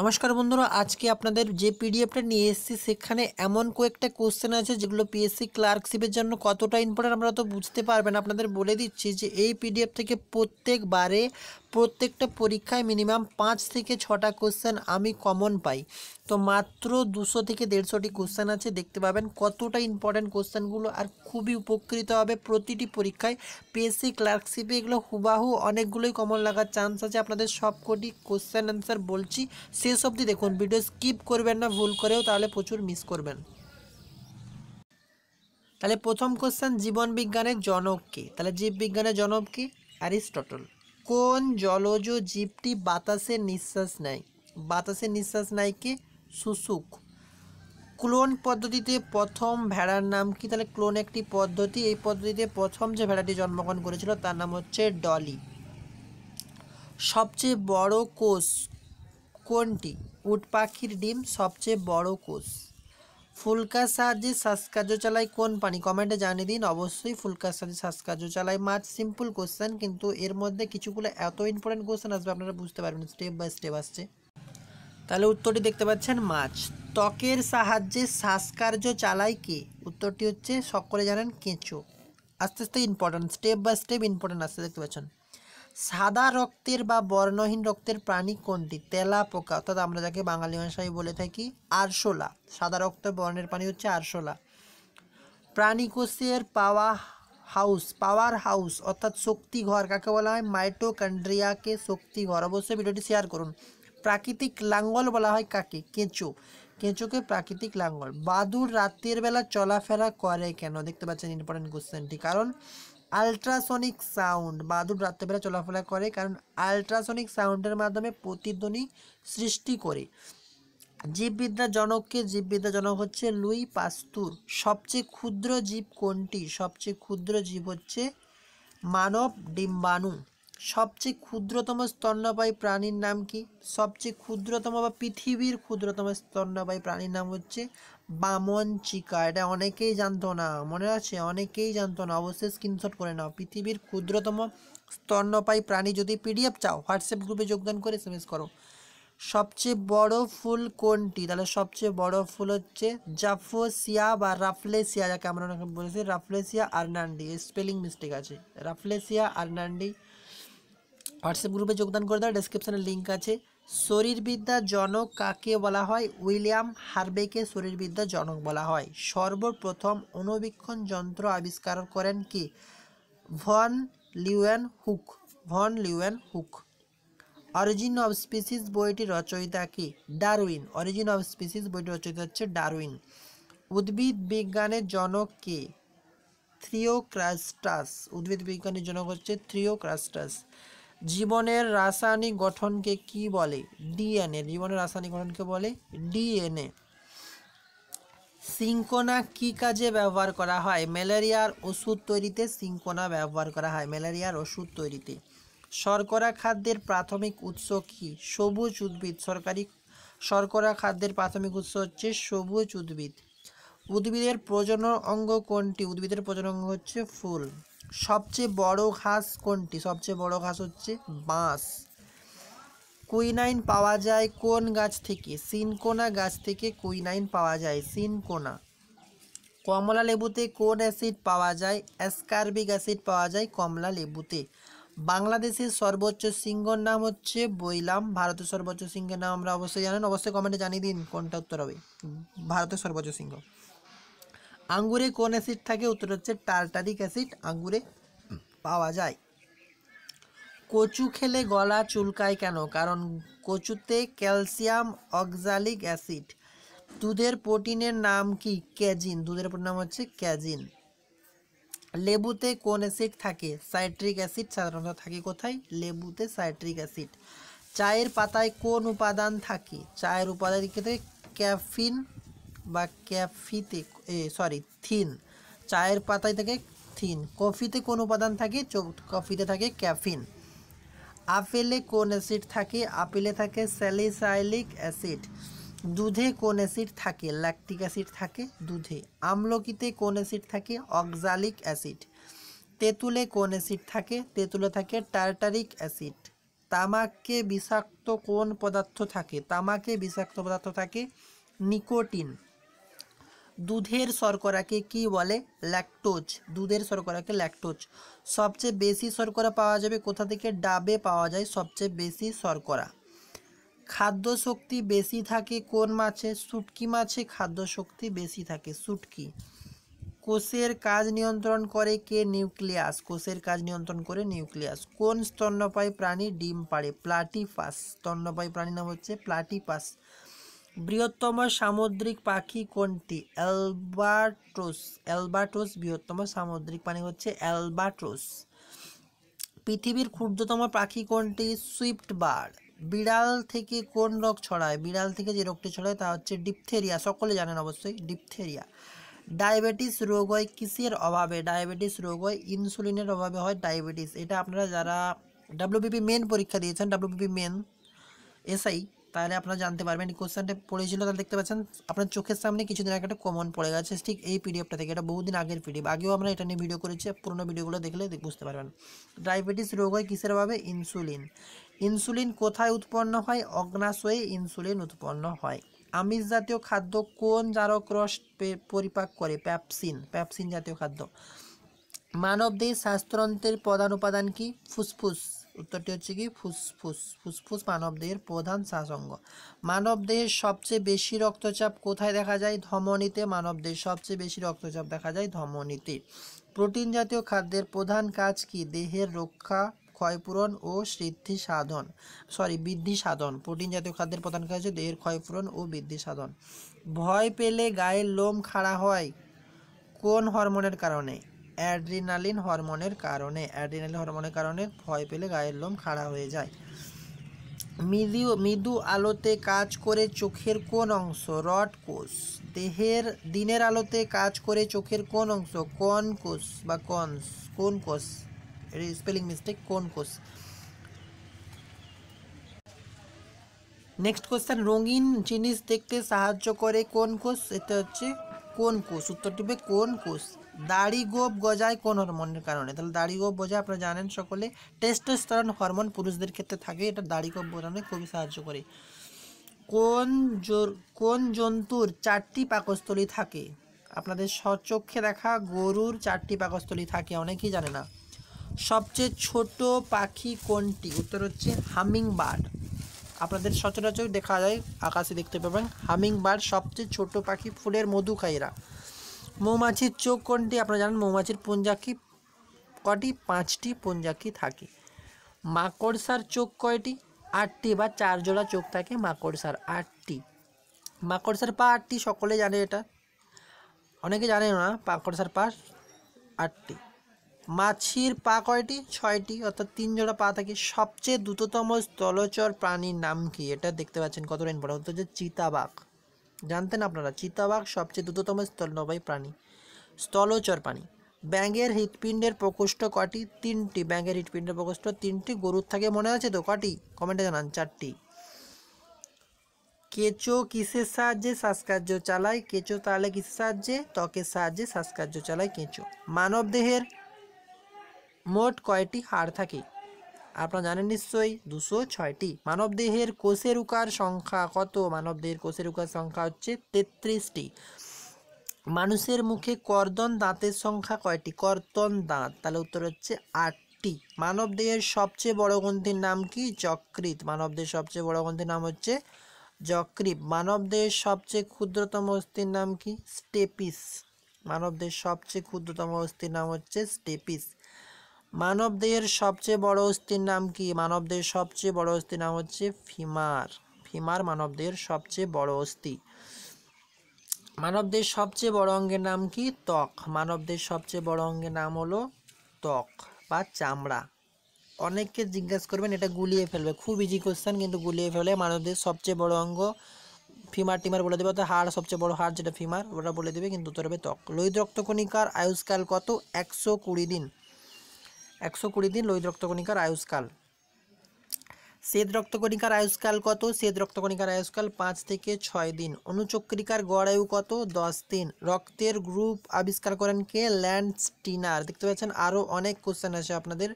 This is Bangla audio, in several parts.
নমস্কার বন্ধুরা আজকে আপনাদের যে পিডিএফটা নিয়ে এসেছি সেখানে এমন কয়েকটা কোশ্চেন আছে যেগুলো পিএসসি ক্লার্কশিপের জন্য কতটা ইম্পর্টেন্ট আমরা তো বুঝতে পারবেন আপনাদের বলে দিচ্ছি যে এই পিডিএফ থেকে প্রত্যেকবারে প্রত্যেকটা পরীক্ষায় মিনিমাম পাঁচ থেকে ছটা কোশ্চেন আমি কমন পাই তো মাত্র দুশো থেকে দেড়শোটি কোশ্চেন আছে দেখতে পাবেন কতটা ইম্পর্ট্যান্ট কোশ্চেনগুলো আর খুবই উপকৃত হবে প্রতিটি পরীক্ষায় পিএসসি ক্লার্কশিপে এগুলো হুবাহু অনেকগুলোই কমন লাগার চান্স আছে আপনাদের সব কোটি কোশ্চেন অ্যান্সার বলছি শেষ অবধি দেখুন ভিডিও স্কিপ করবেন না ভুল করেও তাহলে প্রচুর মিস করবেন তাহলে প্রথম কোশ্চেন জীবন বিজ্ঞানের জনক কি তাহলে জীববিজ্ঞানের জনক কি অ্যারিস্টটল কোন জলজ জীবটি বাতাসে নিঃশ্বাস নেয় বাতাসে নিঃশ্বাস নেয় কি শুশুক ক্লোন পদ্ধতিতে প্রথম ভেড়ার নাম কি তাহলে ক্লোন একটি পদ্ধতি এই পদ্ধতিতে প্রথম যে ভেড়াটি জন্মগ্রহণ করেছিল তার নাম হচ্ছে ডলি সবচেয়ে বড় কোষ কোনটি উট পাখির ডিম সবচেয়ে বড় কোষ ফুলকার সাহায্যে শ্বাসকার্য চালায় কোন পানি কমেন্টে জানিয়ে দিন অবশ্যই ফুলকার সাহায্যে শ্বাসকার্য চালায় মাছ সিম্পল কোশ্চেন কিন্তু এর মধ্যে কিছুগুলো এত ইম্পর্টেন্ট কোশ্চেন আসবে আপনারা বুঝতে পারবেন স্টেপ বাই স্টেপ আসছে তাহলে উত্তরটি দেখতে পাচ্ছেন মাছ ত্বকের সাহায্যে শ্বাসকার্য চালায় কে উত্তরটি হচ্ছে সকলে জানেন কেঁচো আস্তে আস্তে important step by step important আসতে দেখতে পাচ্ছেন সাদা রক্তের বা বর্ণহীন রক্তের প্রাণী কোনটি তেলা পোকা অর্থাৎ আমরা যাকে বাঙালি ভাষায় বলে থাকি আরশোলা সাদা রক্ত বর্ণের প্রাণী হচ্ছে আরশোলা প্রাণীকোষের পাওয়া হাউস পাওয়ার হাউস অর্থাৎ শক্তিঘর কাকে বলা হয় শক্তি শক্তিঘর অবশ্যই ভিডিওটি শেয়ার করুন প্রাকৃতিক লাঙ্গল বলা হয় কাকে কেঁচো কেঁচোকে প্রাকৃতিক লাঙ্গল বাদুর রাতের বেলা চলাফেরা করে কেন দেখতে পাচ্ছেন ইম্পর্টেন্ট কোশ্চেনটি কারণ আলট্রাসনিক সাউন্ড বাদুর রাত্রেবেলা চলাফেরা করে কারণ আল্ট্রাসনিক সাউন্ডের মাধ্যমে প্রতিধ্বনি সৃষ্টি করে জীববিদ্যা জনককে জীববিদ্যা জনক হচ্ছে লুই পাস্তুর সবচেয়ে ক্ষুদ্র জীব কোনটি সবচেয়ে ক্ষুদ্র জীব হচ্ছে মানব ডিম্বাণু সবচেয়ে ক্ষুদ্রতম স্তন্যবায়ী প্রাণীর নাম কি সবচেয়ে ক্ষুদ্রতম বা পৃথিবীর ক্ষুদ্রতম স্তন্যবায়ী প্রাণীর নাম হচ্ছে বামন চিকা এটা অনেকেই জানতো না মনে আছে অনেকেই জানতো না অবশ্যই স্ক্রিনশট করে নাও পৃথিবীর ক্ষুদ্রতম স্তন্যপায়ী প্রাণী যদি পিডিএফ চাও হোয়াটসঅ্যাপ গ্রুপে যোগদান করে এস করো সবচেয়ে বড় ফুল কোনটি তাহলে সবচেয়ে বড় ফুল হচ্ছে জাফোসিয়া বা রাফলেসিয়া যাকে আমরা অনেক বলেছি রাফলেসিয়া আর্নান্ডি স্পেলিং মিস্টেক আছে রাফলেসিয়া আর্নান্ডি হোয়াটসঅ্যাপ গ্রুপে যোগদান করে দাও ডেসক্রিপশানে লিঙ্ক আছে শরীরবিদ্যার জনক কাকে বলা হয় উইলিয়াম হার্বেকে শরীরবিদ্যার জনক বলা হয় সর্বপ্রথম অণুবীক্ষণ যন্ত্র আবিষ্কার করেন কি van Leeuwenhoek van Leeuwenhoek origin of species বইটি রচয়িতা কি ডারউইন অরিজিন অফ স্পিসিস বইটি রচয়িতা হচ্ছে ডারউইন উদ্ভিদ বিজ্ঞানের জনক কে থ্রিওক্রাস্টাস উদ্ভিদ বিজ্ঞানের জনক হচ্ছে থ্রিওক্রাস্টাস জীবনের রাসায়নিক গঠনকে কি বলে ডিএনএ জীবনের রাসায়নিক গঠনকে বলে ডিএনএ সিঙ্কোনা কি কাজে ব্যবহার করা হয় ম্যালেরিয়ার ওষুধ তৈরিতে সিঙ্কোনা ব্যবহার করা হয় ম্যালেরিয়ার ওষুধ তৈরিতে শর্করা খাদ্যের প্রাথমিক উৎস কি সবুজ উদ্ভিদ সরকারি শর্করা খাদ্যের প্রাথমিক উৎস হচ্ছে সবুজ উদ্ভিদ উদ্ভিদের প্রজনন অঙ্গ কোনটি উদ্ভিদের প্রজনন অঙ্গ হচ্ছে ফুল সবচেয়ে বড় ঘাস কোনটি সবচেয়ে বড় ঘাস হচ্ছে বাঁশ কুইনাইন পাওয়া যায় কোন গাছ থেকে সিনকোনা গাছ থেকে কুইনাইন পাওয়া যায় সিনকোনা কমলা লেবুতে কোন অ্যাসিড পাওয়া যায় অ্যাসকার্বিক অ্যাসিড পাওয়া যায় কমলা লেবুতে বাংলাদেশের সর্বোচ্চ সিংহর নাম হচ্ছে বৈলাম ভারতের সর্বোচ্চ সিংহের নাম আমরা অবশ্যই জানেন অবশ্যই কমেন্টে জানিয়ে দিন কোনটা উত্তর হবে ভারতের সর্বোচ্চ সিংহ আঙ্গুরে কোন অ্যাসিড থাকে উত্তর হচ্ছে টার্টারিক অ্যাসিড আঙ্গুরে পাওয়া যায় কচু খেলে গলা চুলকায় কেন কারণ কচুতে ক্যালসিয়াম অক্সালিক অ্যাসিড দুধের প্রোটিনের নাম কি ক্যাজিন দুধের নাম হচ্ছে ক্যাজিন লেবুতে কোন অ্যাসিড থাকে সাইট্রিক অ্যাসিড সাধারণত থাকে কোথায় লেবুতে সাইট্রিক অ্যাসিড চায়ের পাতায় কোন উপাদান থাকে চায়ের উপাদান ক্ষেত্রে ক্যাফিন বা ক্যাফিতে সরি থিন চায়ের পাতায় থাকে থিন কফিতে কোন উপাদান থাকে কফিতে থাকে ক্যাফিন আপেলে কোন অ্যাসিড থাকে আপেলে থাকে স্যালিসাইলিক অ্যাসিড দুধে কোন অ্যাসিড থাকে ল্যাকটিক অ্যাসিড থাকে দুধে আমলকিতে কোন অ্যাসিড থাকে অক্সালিক অ্যাসিড তেঁতুলে কোন অ্যাসিড থাকে তেঁতুলে থাকে টার্টারিক অ্যাসিড তামাককে বিষাক্ত কোন পদার্থ থাকে তামাকে বিষাক্ত পদার্থ থাকে নিকোটিন দুধের শর্করাকে কি বলে ল্যাকটোজ দুধের শর্করাকে ল্যাকটোজ সবচেয়ে বেশি শর্করা পাওয়া যাবে কোথা থেকে ডাবে পাওয়া যায় সবচেয়ে বেশি শর্করা খাদ্য শক্তি বেশি থাকে কোন মাছে শুটকি মাছে খাদ্য শক্তি বেশি থাকে শুটকি কোষের কাজ নিয়ন্ত্রণ করে কে নিউক্লিয়াস কোষের কাজ নিয়ন্ত্রণ করে নিউক্লিয়াস কোন স্তন্যপায়ী প্রাণী ডিম পাড়ে প্লাটিপাস স্তন্যপায়ী প্রাণীর নাম হচ্ছে প্লাটিপাস বৃহত্তম সামুদ্রিক পাখি কোনটি অ্যালবাট্রোস অ্যালবাট্রোস বৃহত্তম সামুদ্রিক প্রাণী হচ্ছে অ্যালবাট্রোস পৃথিবীর ক্ষুদ্রতম পাখি কোনটি সুইফট বার্ড বিড়াল থেকে কোন রোগ ছড়ায় বিড়াল থেকে যে রোগটি ছড়ায় তা হচ্ছে ডিপথেরিয়া সকলে জানেন অবশ্যই ডিপথেরিয়া ডায়াবেটিস রোগ হয় কিসের অভাবে ডায়াবেটিস রোগ হয় ইনসুলিনের অভাবে হয় ডায়াবেটিস এটা আপনারা যারা ডাব্লিউবিপি মেন পরীক্ষা দিয়েছেন ডাব্লিউবিপি মেন এসআই তাহলে আপনারা জানতে পারবেন এই কোশ্চেনটা পড়েছিল তাহলে দেখতে পাচ্ছেন আপনার চোখের সামনে কিছুদিন আগে একটা কমন পড়ে গেছে ঠিক এই পিডিএফটা থেকে এটা বহুদিন আগের পিডিএফ আগেও আমরা এটা নিয়ে ভিডিও করেছি পুরোনো ভিডিওগুলো দেখলে বুঝতে পারবেন ডায়াবেটিস রোগ হয় কিসের ইনসুলিন ইনসুলিন কোথায় উৎপন্ন হয় অগ্নাশয়ে ইনসুলিন উৎপন্ন হয় আমিষ জাতীয় খাদ্য কোন জারক রস পরিপাক করে প্যাপসিন প্যাপসিন জাতীয় খাদ্য মানবদেহ স্বাস্থ্যতন্ত্রের প্রধান উপাদান কি ফুসফুস উত্তরটি হচ্ছে কি ফুসফুস ফুসফুস মানবদেহের প্রধান শ্বাসঙ্গ মানবদেহের সবচেয়ে বেশি রক্তচাপ কোথায় দেখা যায় ধমনীতে মানবদেহের সবচেয়ে বেশি রক্তচাপ দেখা যায় ধমনীতে প্রোটিন জাতীয় খাদ্যের প্রধান কাজ কি দেহের রক্ষা ক্ষয়পূরণ ও সৃদ্ধি সাধন সরি বৃদ্ধি সাধন প্রোটিন জাতীয় খাদ্যের প্রধান কাজ হচ্ছে দেহের ক্ষয়পূরণ ও বৃদ্ধি সাধন ভয় পেলে গায়ের লোম খাড়া হয় কোন হরমোনের কারণে অ্যাড্রিনালিন হরমোনের কারণে অ্যাড্রিনালিন হরমোনের কারণে ভয় পেলে গায়ের লোম খাড়া হয়ে যায় মৃদু মৃদু আলোতে কাজ করে চোখের কোন অংশ রড কোষ দেহের দিনের আলোতে কাজ করে চোখের কোন অংশ কন কোষ বা কনস কোন কোষ স্পেলিং মিস্টেক কোন কোষ নেক্সট কোশ্চেন রঙিন জিনিস দেখতে সাহায্য করে কোন কোষ এটা হচ্ছে কোন কোষ উত্তরটি হবে কোন কোষ দাড়ি গোপ গজায় কোন হরমোনের কারণে তাহলে দাড়ি গোপ গজায় আপনারা জানেন সকলে টেস্টোস্টেরন হরমোন পুরুষদের ক্ষেত্রে থাকে এটা দাড়ি গোপ গজানো খুবই সাহায্য করে কোন জোর কোন জন্তুর চারটি পাকস্থলী থাকে আপনাদের সচক্ষে দেখা গরুর চারটি পাকস্থলী থাকে অনেকেই জানে না সবচেয়ে ছোট পাখি কোনটি উত্তর হচ্ছে হামিং বার্ড আপনাদের সচরাচর দেখা যায় আকাশে দেখতে পাবেন হামিং বার্ড সবচেয়ে ছোট পাখি ফুলের মধু খাইরা মৌমাছির চোখ কোনটি আপনারা জানেন মৌমাছির পুঞ্জাকি কটি পাঁচটি পুঞ্জাকি থাকে মাকড়সার চোখ কয়টি আটটি বা চার জোড়া চোখ থাকে মাকড়সার আটটি মাকড়সার পা আটটি সকলে জানে এটা অনেকে জানে না মাকড়সার পা আটটি মাছির পা কয়টি ছয়টি অর্থাৎ তিন জোড়া পা থাকে সবচেয়ে দ্রুততম স্থলচর প্রাণীর নাম কি এটা দেখতে পাচ্ছেন কতটা ইম্পর্টেন্ট হচ্ছে চিতাবাঘ জানতেন আপনারা চিতাবাঘ সবচেয়ে দ্রুততম স্থলনবায়ী প্রাণী স্থলচর প্রাণী ব্যাঙের হৃৎপিণ্ডের প্রকোষ্ঠ কটি তিনটি ব্যাঙের হৃৎপিণ্ডের প্রকোষ্ঠ তিনটি গরুর থাকে মনে আছে তো কটি কমেন্টে জানান চারটি কেঁচো কিসের সাহায্যে শ্বাসকার্য চালায় কেঁচো তাহলে কিসের সাহায্যে ত্বকের সাহায্যে শ্বাসকার্য চালায় কেঁচো মানব দেহের মোট কয়টি হাড় থাকে আপনারা জানেন নিশ্চয়ই দুশো ছয়টি মানবদেহের কোষেরুকার সংখ্যা কত মানবদেহের কোষেরুকার সংখ্যা হচ্ছে তেত্রিশটি মানুষের মুখে কর্দন দাঁতের সংখ্যা কয়টি কর্তন দাঁত তাহলে উত্তর হচ্ছে আটটি মানবদেহের সবচেয়ে বড় গ্রন্থির নাম কি যকৃত মানবদেহের সবচেয়ে বড় গ্রন্থির নাম হচ্ছে যকৃপ মানবদেহের সবচেয়ে ক্ষুদ্রতম অস্থির নাম কি স্টেপিস মানবদের সবচেয়ে ক্ষুদ্রতম অস্থির নাম হচ্ছে স্টেপিস মানবদেহের সবচেয়ে বড় অস্থির নাম কি মানবদেহের সবচেয়ে বড় অস্থির নাম হচ্ছে ফিমার ফিমার মানবদেহের সবচেয়ে বড় অস্থি মানবদের সবচেয়ে বড় অঙ্গের নাম কি ত্বক মানবদের সবচেয়ে বড় অঙ্গের নাম হলো ত্বক বা চামড়া অনেককে জিজ্ঞাসা করবেন এটা গুলিয়ে ফেলবে খুব ইজি কোশ্চেন কিন্তু গুলিয়ে ফেলে মানবদের সবচেয়ে বড় অঙ্গ ফিমার টিমার বলে দেবে অর্থাৎ হাড় সবচেয়ে বড় হাড় যেটা ফিমার ওটা বলে দেবে কিন্তু উত্তর হবে ত্বক লোহিত রক্তকণিকার আয়ুষ্কাল কত একশো কুড়ি দিন একশো কুড়ি দিন লোহিত রক্তকণিকার আয়ুষ্কাল শ্বেত রক্তকণিকার আয়ুষ্কাল কত শ্বেত রক্তকণিকার আয়ুষ্কাল পাঁচ থেকে ছয় দিন অনুচক্রিকার গড় আয়ু কত দশ দিন রক্তের গ্রুপ আবিষ্কার করেন কে স্টিনার দেখতে পাচ্ছেন আরও অনেক কোশ্চেন আছে আপনাদের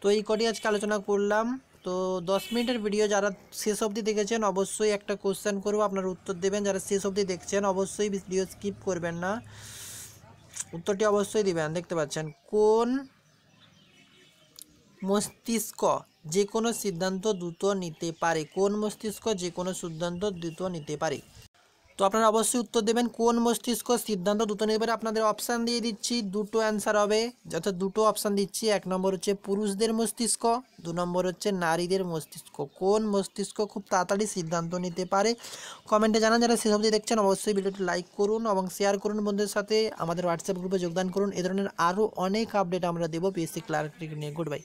তো এই কটি আজকে আলোচনা করলাম তো দশ মিনিটের ভিডিও যারা শেষ অবধি দেখেছেন অবশ্যই একটা কোশ্চেন করবো আপনার উত্তর দেবেন যারা শেষ অবধি দেখছেন অবশ্যই ভিডিও স্কিপ করবেন না উত্তরটি অবশ্যই দেবেন দেখতে পাচ্ছেন কোন মস্তিষ্ক যে কোনো সিদ্ধান্ত দ্রুত নিতে পারে কোন মস্তিষ্ক যে কোনো সিদ্ধান্ত দ্রুত নিতে পারে তো আপনারা অবশ্যই উত্তর দেবেন কোন মস্তিষ্ক সিদ্ধান্ত দ্রুত নিতে পারে আপনাদের অপশান দিয়ে দিচ্ছি দুটো অ্যান্সার হবে যথা দুটো অপশান দিচ্ছি এক নম্বর হচ্ছে পুরুষদের মস্তিষ্ক দু নম্বর হচ্ছে নারীদের মস্তিষ্ক কোন মস্তিষ্ক খুব তাড়াতাড়ি সিদ্ধান্ত নিতে পারে কমেন্টে জানান যারা সেসব দিয়ে দেখছেন অবশ্যই ভিডিওটি লাইক করুন এবং শেয়ার করুন বন্ধুদের সাথে আমাদের হোয়াটসঅ্যাপ গ্রুপে যোগদান করুন এ ধরনের আরও অনেক আপডেট আমরা দেবো পিএসসি ক্লার্ক নিয়ে গুড বাই